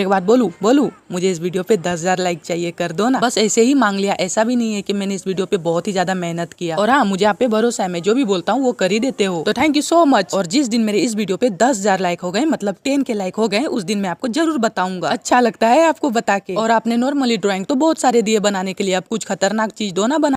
एक बात बोलू बोलू मुझे इस वीडियो पे दस हजार लाइक चाहिए कर दो ना बस ऐसे ही मांग लिया ऐसा भी नहीं है कि मैंने इस वीडियो पे बहुत ही ज्यादा मेहनत किया और हाँ मुझे आप पे भरोसा है मैं जो भी बोलता हूँ वो कर ही देते हो तो थैंक यू सो मच और जिस दिन मेरे इस वीडियो पे दस हजार लाइक हो गए मतलब टेन के लाइक हो गए उस दिन मैं आपको जरूर बताऊंगा अच्छा लगता है आपको बता के और आपने नॉर्मली ड्रॉइंग तो बहुत सारे दिए बनाने के लिए आप कुछ खतरनाक चीज दो ना बना